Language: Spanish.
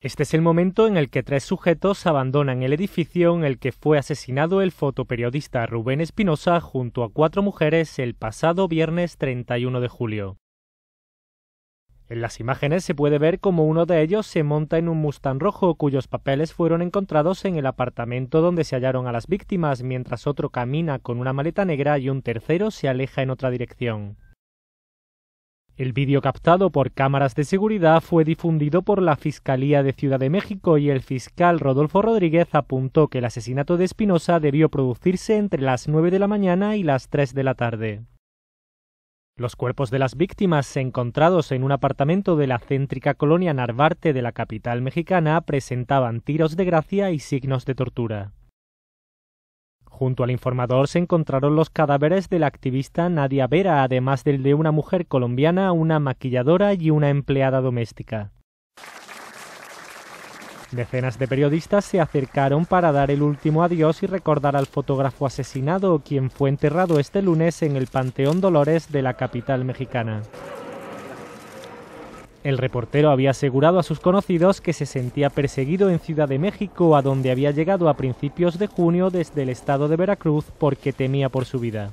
Este es el momento en el que tres sujetos abandonan el edificio en el que fue asesinado el fotoperiodista Rubén Espinosa junto a cuatro mujeres el pasado viernes 31 de julio. En las imágenes se puede ver como uno de ellos se monta en un Mustang rojo cuyos papeles fueron encontrados en el apartamento donde se hallaron a las víctimas, mientras otro camina con una maleta negra y un tercero se aleja en otra dirección. El vídeo captado por cámaras de seguridad fue difundido por la Fiscalía de Ciudad de México y el fiscal Rodolfo Rodríguez apuntó que el asesinato de Espinosa debió producirse entre las 9 de la mañana y las 3 de la tarde. Los cuerpos de las víctimas encontrados en un apartamento de la céntrica colonia Narvarte de la capital mexicana presentaban tiros de gracia y signos de tortura. Junto al informador se encontraron los cadáveres de la activista Nadia Vera, además del de una mujer colombiana, una maquilladora y una empleada doméstica. Decenas de periodistas se acercaron para dar el último adiós y recordar al fotógrafo asesinado, quien fue enterrado este lunes en el Panteón Dolores de la capital mexicana. El reportero había asegurado a sus conocidos que se sentía perseguido en Ciudad de México, a donde había llegado a principios de junio desde el estado de Veracruz porque temía por su vida.